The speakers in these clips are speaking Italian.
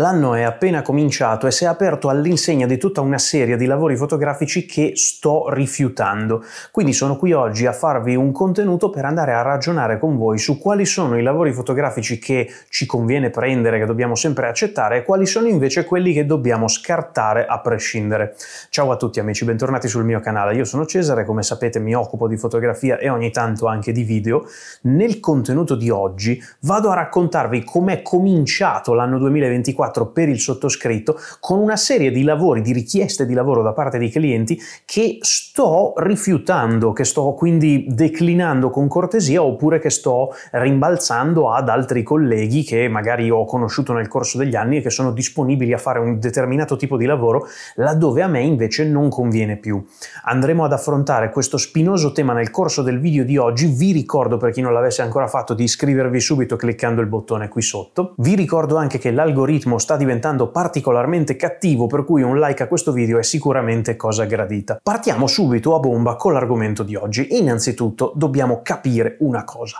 L'anno è appena cominciato e si è aperto all'insegna di tutta una serie di lavori fotografici che sto rifiutando. Quindi sono qui oggi a farvi un contenuto per andare a ragionare con voi su quali sono i lavori fotografici che ci conviene prendere, che dobbiamo sempre accettare e quali sono invece quelli che dobbiamo scartare a prescindere. Ciao a tutti amici, bentornati sul mio canale. Io sono Cesare, come sapete mi occupo di fotografia e ogni tanto anche di video. Nel contenuto di oggi vado a raccontarvi com'è cominciato l'anno 2024 2024 per il sottoscritto con una serie di lavori, di richieste di lavoro da parte dei clienti che sto rifiutando, che sto quindi declinando con cortesia oppure che sto rimbalzando ad altri colleghi che magari ho conosciuto nel corso degli anni e che sono disponibili a fare un determinato tipo di lavoro laddove a me invece non conviene più. Andremo ad affrontare questo spinoso tema nel corso del video di oggi. Vi ricordo per chi non l'avesse ancora fatto di iscrivervi subito cliccando il bottone qui sotto. Vi ricordo anche che l'algoritmo l'algoritmo sta diventando particolarmente cattivo per cui un like a questo video è sicuramente cosa gradita. Partiamo subito a bomba con l'argomento di oggi. Innanzitutto dobbiamo capire una cosa.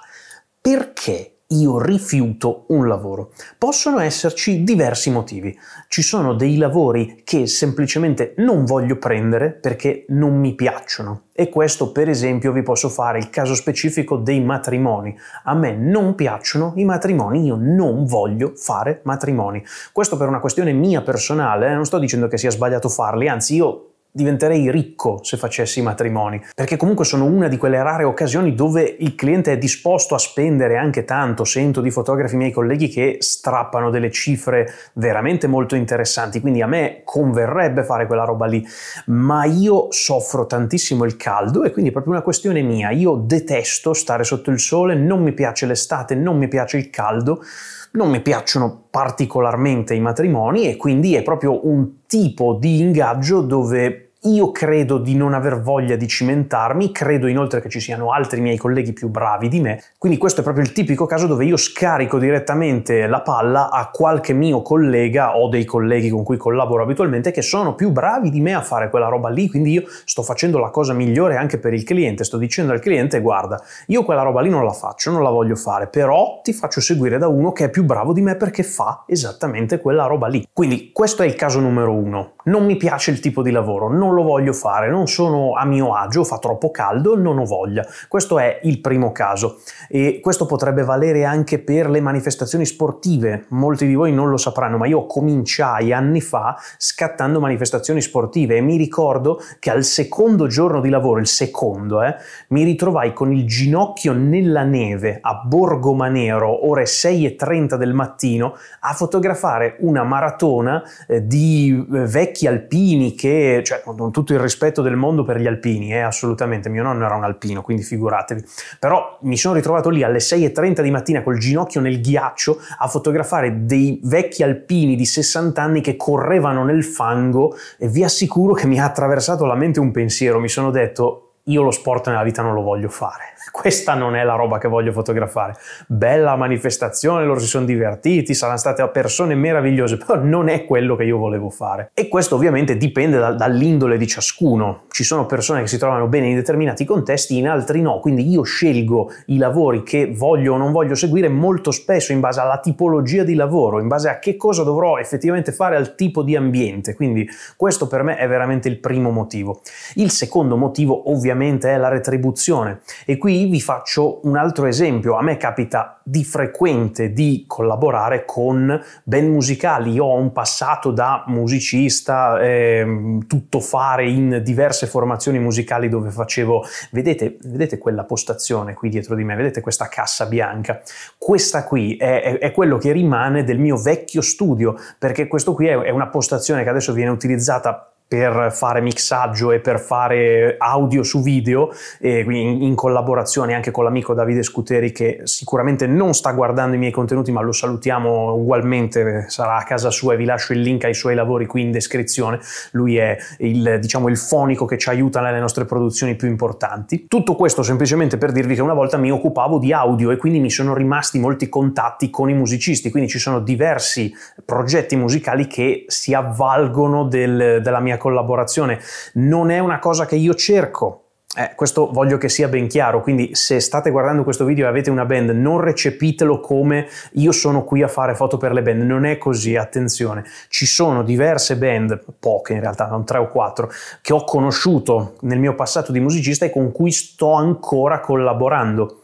Perché io rifiuto un lavoro. Possono esserci diversi motivi. Ci sono dei lavori che semplicemente non voglio prendere perché non mi piacciono. E questo per esempio vi posso fare il caso specifico dei matrimoni. A me non piacciono i matrimoni, io non voglio fare matrimoni. Questo per una questione mia personale, eh, non sto dicendo che sia sbagliato farli, anzi io diventerei ricco se facessi i matrimoni, perché comunque sono una di quelle rare occasioni dove il cliente è disposto a spendere anche tanto. Sento di fotografi miei colleghi che strappano delle cifre veramente molto interessanti, quindi a me converrebbe fare quella roba lì, ma io soffro tantissimo il caldo e quindi è proprio una questione mia. Io detesto stare sotto il sole, non mi piace l'estate, non mi piace il caldo non mi piacciono particolarmente i matrimoni e quindi è proprio un tipo di ingaggio dove io credo di non aver voglia di cimentarmi, credo inoltre che ci siano altri miei colleghi più bravi di me, quindi questo è proprio il tipico caso dove io scarico direttamente la palla a qualche mio collega o dei colleghi con cui collaboro abitualmente che sono più bravi di me a fare quella roba lì, quindi io sto facendo la cosa migliore anche per il cliente, sto dicendo al cliente guarda, io quella roba lì non la faccio, non la voglio fare, però ti faccio seguire da uno che è più bravo di me perché fa esattamente quella roba lì. Quindi questo è il caso numero uno. Non mi piace il tipo di lavoro, non lo lo voglio fare, non sono a mio agio, fa troppo caldo, non ho voglia. Questo è il primo caso e questo potrebbe valere anche per le manifestazioni sportive. Molti di voi non lo sapranno, ma io cominciai anni fa scattando manifestazioni sportive e mi ricordo che al secondo giorno di lavoro, il secondo, eh, mi ritrovai con il ginocchio nella neve a Borgo Manero, ore 6.30 del mattino, a fotografare una maratona eh, di eh, vecchi alpini che, cioè, con tutto il rispetto del mondo per gli alpini, eh, assolutamente, mio nonno era un alpino, quindi figuratevi, però mi sono ritrovato lì alle 6.30 di mattina col ginocchio nel ghiaccio a fotografare dei vecchi alpini di 60 anni che correvano nel fango e vi assicuro che mi ha attraversato la mente un pensiero, mi sono detto io lo sport nella vita non lo voglio fare questa non è la roba che voglio fotografare. Bella manifestazione, loro si sono divertiti, saranno state persone meravigliose, però non è quello che io volevo fare. E questo ovviamente dipende da, dall'indole di ciascuno. Ci sono persone che si trovano bene in determinati contesti, in altri no, quindi io scelgo i lavori che voglio o non voglio seguire molto spesso in base alla tipologia di lavoro, in base a che cosa dovrò effettivamente fare al tipo di ambiente. Quindi questo per me è veramente il primo motivo. Il secondo motivo ovviamente è la retribuzione e qui qui vi faccio un altro esempio. A me capita di frequente di collaborare con band musicali. Io ho un passato da musicista, eh, tutto fare in diverse formazioni musicali dove facevo... Vedete, vedete quella postazione qui dietro di me? Vedete questa cassa bianca? Questa qui è, è, è quello che rimane del mio vecchio studio, perché questo qui è, è una postazione che adesso viene utilizzata per fare mixaggio e per fare audio su video, e in, in, collaborazione anche con l'amico Davide Scuteri che sicuramente non sta guardando i miei contenuti, ma lo salutiamo ugualmente, sarà a casa sua e vi lascio il link ai suoi lavori qui in descrizione. Lui è il, diciamo, il fonico che ci aiuta nelle nostre produzioni più importanti. Tutto questo semplicemente per dirvi che una volta mi occupavo di audio e quindi mi sono rimasti molti contatti con i musicisti, quindi ci sono diversi progetti musicali che si avvalgono del, della mia collaborazione, non è una cosa che io cerco. Eh, questo voglio che sia ben chiaro, quindi se state guardando questo video e avete una band, non recepitelo come io sono qui a fare foto per le band, non è così, attenzione. Ci sono diverse band, poche in realtà, non tre o quattro, che ho conosciuto nel mio passato di musicista e con cui sto ancora collaborando.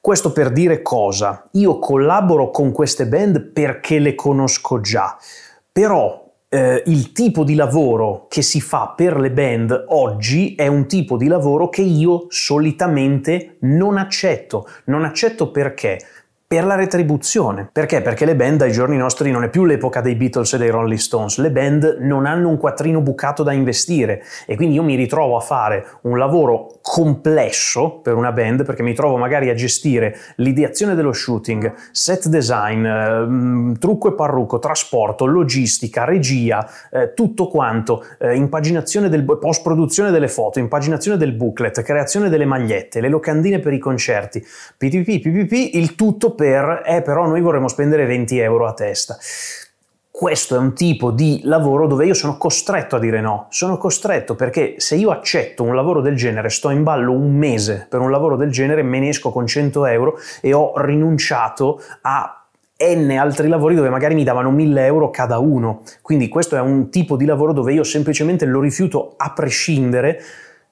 Questo per dire cosa? Io collaboro con queste band perché le conosco già, però eh, il tipo di lavoro che si fa per le band oggi è un tipo di lavoro che io solitamente non accetto. Non accetto perché? per la retribuzione. Perché? Perché le band ai giorni nostri non è più l'epoca dei Beatles e dei Rolling Stones, le band non hanno un quattrino bucato da investire e quindi io mi ritrovo a fare un lavoro complesso per una band perché mi trovo magari a gestire l'ideazione dello shooting, set design, ehm, trucco e parrucco, trasporto, logistica, regia, eh, tutto quanto, eh, impaginazione del post produzione delle foto, impaginazione del booklet, creazione delle magliette, le locandine per i concerti, PTP, PPP, il tutto per per, eh però noi vorremmo spendere 20 euro a testa questo è un tipo di lavoro dove io sono costretto a dire no, sono costretto perché se io accetto un lavoro del genere, sto in ballo un mese per un lavoro del genere, me ne esco con 100 euro e ho rinunciato a n altri lavori dove magari mi davano 1000 euro cada uno. Quindi questo è un tipo di lavoro dove io semplicemente lo rifiuto a prescindere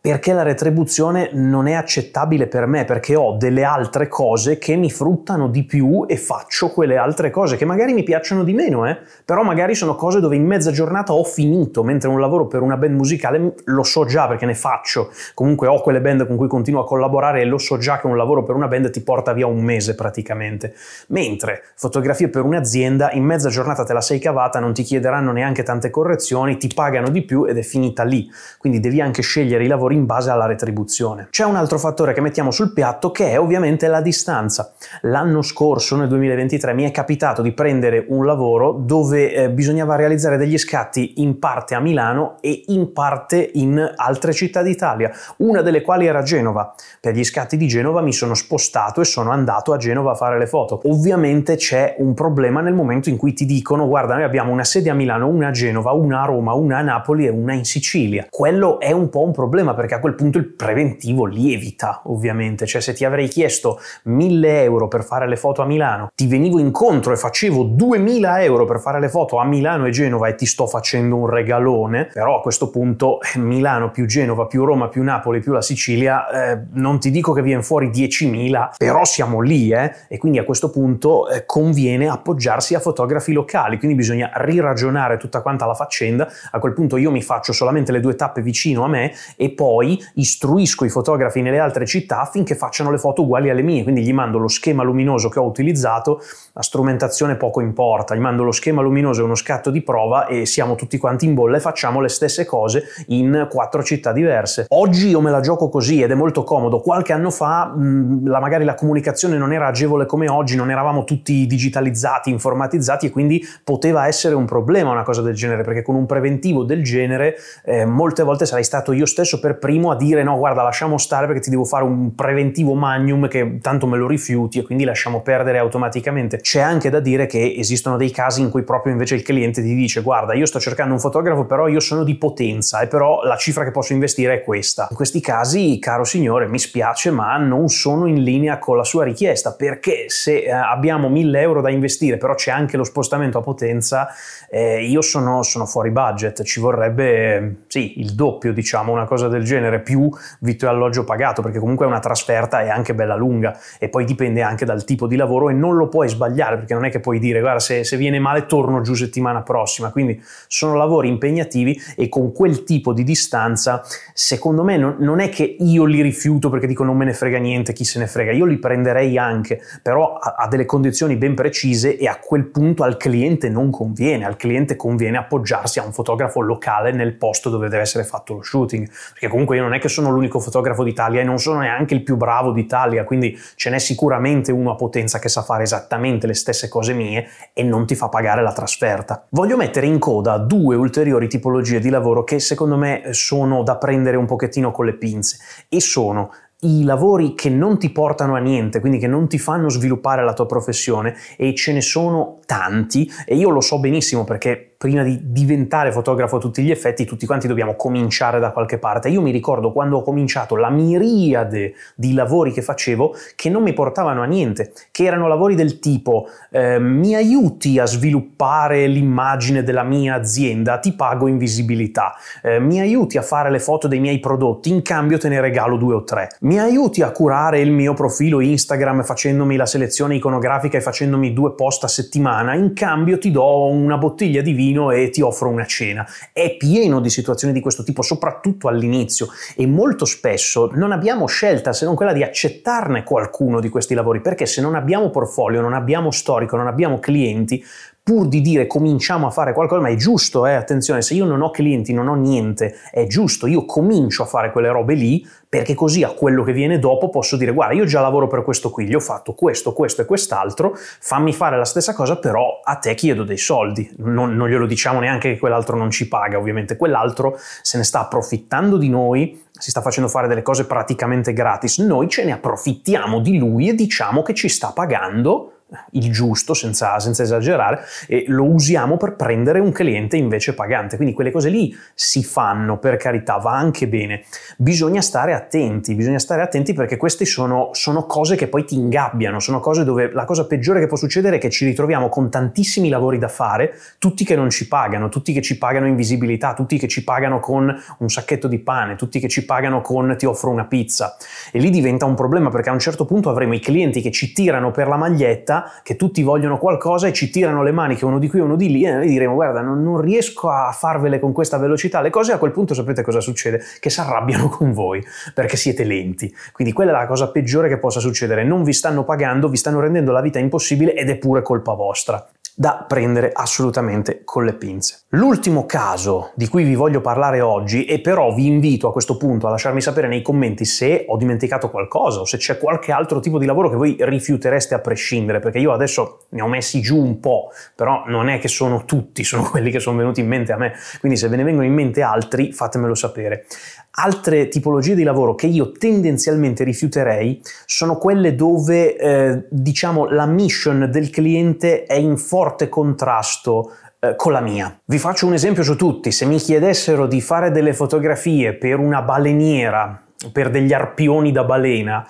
perché la retribuzione non è accettabile per me, perché ho delle altre cose che mi fruttano di più e faccio quelle altre cose che magari mi piacciono di meno, eh? però magari sono cose dove in mezza giornata ho finito, mentre un lavoro per una band musicale lo so già perché ne faccio, comunque ho quelle band con cui continuo a collaborare e lo so già che un lavoro per una band ti porta via un mese praticamente, mentre fotografie per un'azienda in mezza giornata te la sei cavata, non ti chiederanno neanche tante correzioni, ti pagano di più ed è finita lì, quindi devi anche scegliere i lavori lavori in base alla retribuzione. C'è un altro fattore che mettiamo sul piatto che è ovviamente la distanza. L'anno scorso, nel 2023, mi è capitato di prendere un lavoro dove eh, bisognava realizzare degli scatti in parte a Milano e in parte in altre città d'Italia, una delle quali era Genova. Per gli scatti di Genova mi sono spostato e sono andato a Genova a fare le foto. Ovviamente c'è un problema nel momento in cui ti dicono guarda noi abbiamo una sede a Milano, una a Genova, una a Roma, una a Napoli e una in Sicilia. Quello è un po' un problema per perché a quel punto il preventivo lievita, ovviamente. Cioè, se ti avrei chiesto 1000 euro per fare le foto a Milano, ti venivo incontro e facevo 2000 euro per fare le foto a Milano e Genova e ti sto facendo un regalone, però a questo punto eh, Milano più Genova più Roma più Napoli più la Sicilia, eh, non ti dico che viene fuori 10.000, però siamo lì, eh? E quindi a questo punto eh, conviene appoggiarsi a fotografi locali, quindi bisogna riragionare tutta quanta la faccenda. A quel punto io mi faccio solamente le due tappe vicino a me e poi poi istruisco i fotografi nelle altre città affinché facciano le foto uguali alle mie, quindi gli mando lo schema luminoso che ho utilizzato, la strumentazione poco importa, gli mando lo schema luminoso e uno scatto di prova e siamo tutti quanti in bolla e facciamo le stesse cose in quattro città diverse. Oggi io me la gioco così ed è molto comodo, qualche anno fa mh, mm, la, magari la comunicazione non era agevole come oggi, non eravamo tutti digitalizzati, informatizzati e quindi poteva essere un problema una cosa del genere, perché con un preventivo del genere eh, molte volte sarei stato io stesso per primo a dire no guarda lasciamo stare perché ti devo fare un preventivo magnum che tanto me lo rifiuti e quindi lasciamo perdere automaticamente. C'è anche da dire che esistono dei casi in cui proprio invece il cliente ti dice guarda io sto cercando un fotografo però io sono di potenza e però la cifra che posso investire è questa. In questi casi caro signore mi spiace ma non sono in linea con la sua richiesta perché se eh, abbiamo 1000 euro da investire però c'è anche lo spostamento a potenza eh, io sono, sono fuori budget ci vorrebbe sì il doppio diciamo una cosa del genere genere, più vitto e alloggio pagato, perché comunque è una trasferta e anche bella lunga e poi dipende anche dal tipo di lavoro e non lo puoi sbagliare, perché non è che puoi dire guarda se, se viene male torno giù settimana prossima, quindi sono lavori impegnativi e con quel tipo di distanza secondo me non, non è che io li rifiuto perché dico non me ne frega niente, chi se ne frega, io li prenderei anche, però a, a delle condizioni ben precise e a quel punto al cliente non conviene, al cliente conviene appoggiarsi a un fotografo locale nel posto dove deve essere fatto lo shooting, perché comunque comunque io non è che sono l'unico fotografo d'Italia e non sono neanche il più bravo d'Italia, quindi ce n'è sicuramente uno a potenza che sa fare esattamente le stesse cose mie e non ti fa pagare la trasferta. Voglio mettere in coda due ulteriori tipologie di lavoro che secondo me sono da prendere un pochettino con le pinze e sono i lavori che non ti portano a niente, quindi che non ti fanno sviluppare la tua professione e ce ne sono tanti e io lo so benissimo perché prima di diventare fotografo a tutti gli effetti, tutti quanti dobbiamo cominciare da qualche parte. Io mi ricordo quando ho cominciato la miriade di lavori che facevo che non mi portavano a niente, che erano lavori del tipo eh, mi aiuti a sviluppare l'immagine della mia azienda, ti pago in visibilità, eh, mi aiuti a fare le foto dei miei prodotti, in cambio te ne regalo due o tre, mi aiuti a curare il mio profilo Instagram facendomi la selezione iconografica e facendomi due post a settimana, in cambio ti do una bottiglia di vino vino e ti offro una cena. È pieno di situazioni di questo tipo, soprattutto all'inizio, e molto spesso non abbiamo scelta se non quella di accettarne qualcuno di questi lavori, perché se non abbiamo portfolio, non abbiamo storico, non abbiamo clienti, pur di dire cominciamo a fare qualcosa, ma è giusto, eh, attenzione, se io non ho clienti, non ho niente, è giusto, io comincio a fare quelle robe lì perché così a quello che viene dopo posso dire guarda, io già lavoro per questo qui, gli ho fatto questo, questo e quest'altro, fammi fare la stessa cosa, però a te chiedo dei soldi, non, non glielo diciamo neanche che quell'altro non ci paga, ovviamente quell'altro se ne sta approfittando di noi si sta facendo fare delle cose praticamente gratis, noi ce ne approfittiamo di lui e diciamo che ci sta pagando il giusto, senza, senza, esagerare, e lo usiamo per prendere un cliente invece pagante. Quindi quelle cose lì si fanno, per carità, va anche bene. Bisogna stare attenti, bisogna stare attenti perché queste sono, sono cose che poi ti ingabbiano, sono cose dove la cosa peggiore che può succedere è che ci ritroviamo con tantissimi lavori da fare, tutti che non ci pagano, tutti che ci pagano in visibilità, tutti che ci pagano con un sacchetto di pane, tutti che ci pagano con ti offro una pizza. E lì diventa un problema perché a un certo punto avremo i clienti che ci tirano per la maglietta che tutti vogliono qualcosa e ci tirano le maniche uno di qui, uno di lì e noi diremo guarda non, non riesco a farvele con questa velocità le cose a quel punto sapete cosa succede? Che si arrabbiano con voi perché siete lenti. Quindi quella è la cosa peggiore che possa succedere. Non vi stanno pagando, vi stanno rendendo la vita impossibile ed è pure colpa vostra da prendere assolutamente con le pinze. L'ultimo caso di cui vi voglio parlare oggi, e però vi invito a questo punto a lasciarmi sapere nei commenti se ho dimenticato qualcosa o se c'è qualche altro tipo di lavoro che voi rifiutereste a prescindere, perché io adesso ne ho messi giù un po', però non è che sono tutti, sono quelli che sono venuti in mente a me, quindi se ve ne vengono in mente altri fatemelo sapere. Altre tipologie di lavoro che io tendenzialmente rifiuterei sono quelle dove eh, diciamo la mission del cliente è in forte contrasto eh, con la mia. Vi faccio un esempio su tutti, se mi chiedessero di fare delle fotografie per una baleniera per degli arpioni da balena.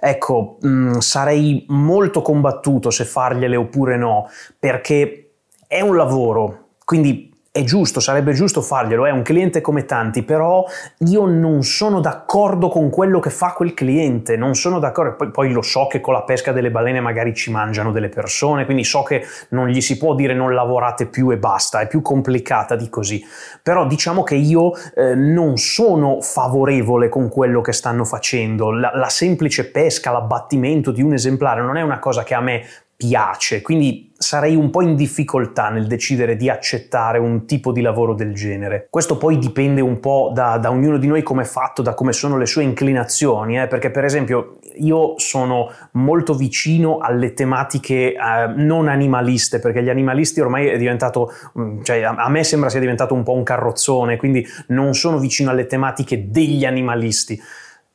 Ecco, mh, mm, sarei molto combattuto se fargliele oppure no, perché è un lavoro, quindi è giusto, sarebbe giusto farglielo, è un cliente come tanti, però io non sono d'accordo con quello che fa quel cliente, non sono d'accordo, poi, poi, lo so che con la pesca delle balene magari ci mangiano delle persone, quindi so che non gli si può dire non lavorate più e basta, è più complicata di così, però diciamo che io eh, non sono favorevole con quello che stanno facendo, la, la semplice pesca, l'abbattimento di un esemplare non è una cosa che a me piace, quindi sarei un po' in difficoltà nel decidere di accettare un tipo di lavoro del genere. Questo poi dipende un po' da, da ognuno di noi come è fatto, da come sono le sue inclinazioni, eh? perché per esempio io sono molto vicino alle tematiche eh, non animaliste, perché gli animalisti ormai è diventato, mm, cioè a me sembra sia diventato un po' un carrozzone, quindi non sono vicino alle tematiche degli animalisti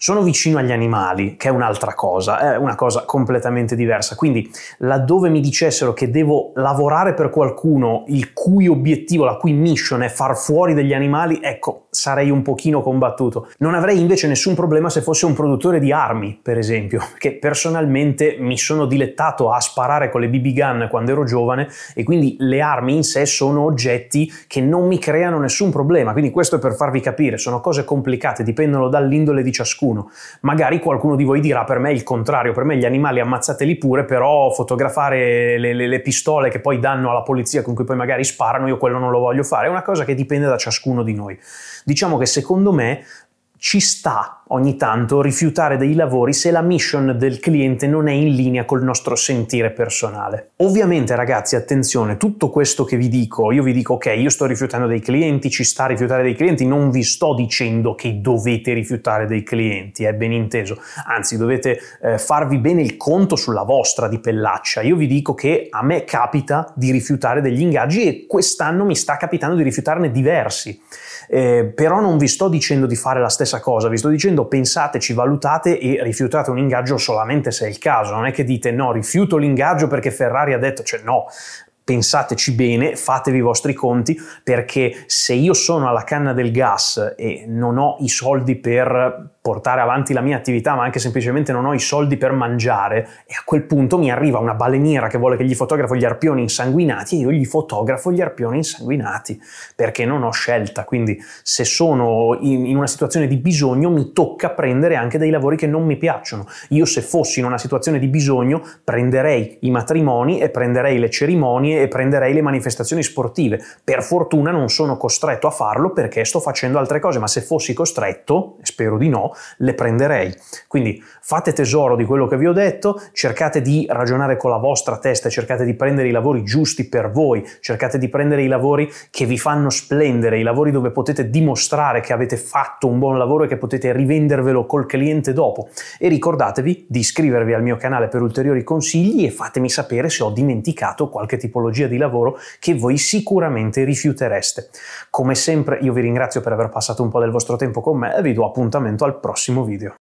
sono vicino agli animali, che è un'altra cosa, è una cosa completamente diversa. Quindi laddove mi dicessero che devo lavorare per qualcuno il cui obiettivo, la cui mission è far fuori degli animali, ecco, sarei un pochino combattuto. Non avrei invece nessun problema se fosse un produttore di armi, per esempio, che personalmente mi sono dilettato a sparare con le BB gun quando ero giovane e quindi le armi in sé sono oggetti che non mi creano nessun problema. Quindi questo è per farvi capire, sono cose complicate, dipendono dall'indole di ciascuno qualcuno. Magari qualcuno di voi dirà per me il contrario, per me gli animali ammazzateli pure, però fotografare le, le, le pistole che poi danno alla polizia con cui poi magari sparano, io quello non lo voglio fare, è una cosa che dipende da ciascuno di noi. Diciamo che secondo me ci sta ogni tanto rifiutare dei lavori se la mission del cliente non è in linea col nostro sentire personale. Ovviamente ragazzi, attenzione, tutto questo che vi dico, io vi dico ok, io sto rifiutando dei clienti, ci sta a rifiutare dei clienti, non vi sto dicendo che dovete rifiutare dei clienti, è eh, ben inteso, anzi dovete eh, farvi bene il conto sulla vostra di pellaccia. Io vi dico che a me capita di rifiutare degli ingaggi e quest'anno mi sta capitando di rifiutarne diversi eh, però non vi sto dicendo di fare la stessa cosa, vi sto dicendo pensateci, valutate e rifiutate un ingaggio solamente se è il caso, non è che dite no, rifiuto l'ingaggio perché Ferrari ha detto, cioè no, pensateci bene, fatevi i vostri conti, perché se io sono alla canna del gas e non ho i soldi per portare avanti la mia attività, ma anche semplicemente non ho i soldi per mangiare, e a quel punto mi arriva una baleniera che vuole che gli fotografo gli arpioni insanguinati e io gli fotografo gli arpioni insanguinati, perché non ho scelta. Quindi se sono in, in una situazione di bisogno mi tocca prendere anche dei lavori che non mi piacciono. Io se fossi in una situazione di bisogno prenderei i matrimoni e prenderei le cerimonie e prenderei le manifestazioni sportive. Per fortuna non sono costretto a farlo perché sto facendo altre cose, ma se fossi costretto, spero di no, le prenderei. Quindi fate tesoro di quello che vi ho detto, cercate di ragionare con la vostra testa, cercate di prendere i lavori giusti per voi, cercate di prendere i lavori che vi fanno splendere, i lavori dove potete dimostrare che avete fatto un buon lavoro e che potete rivendervelo col cliente dopo. E ricordatevi di iscrivervi al mio canale per ulteriori consigli e fatemi sapere se ho dimenticato qualche tipologia tipologia di lavoro che voi sicuramente rifiutereste. Come sempre io vi ringrazio per aver passato un po' del vostro tempo con me e vi do appuntamento al prossimo video.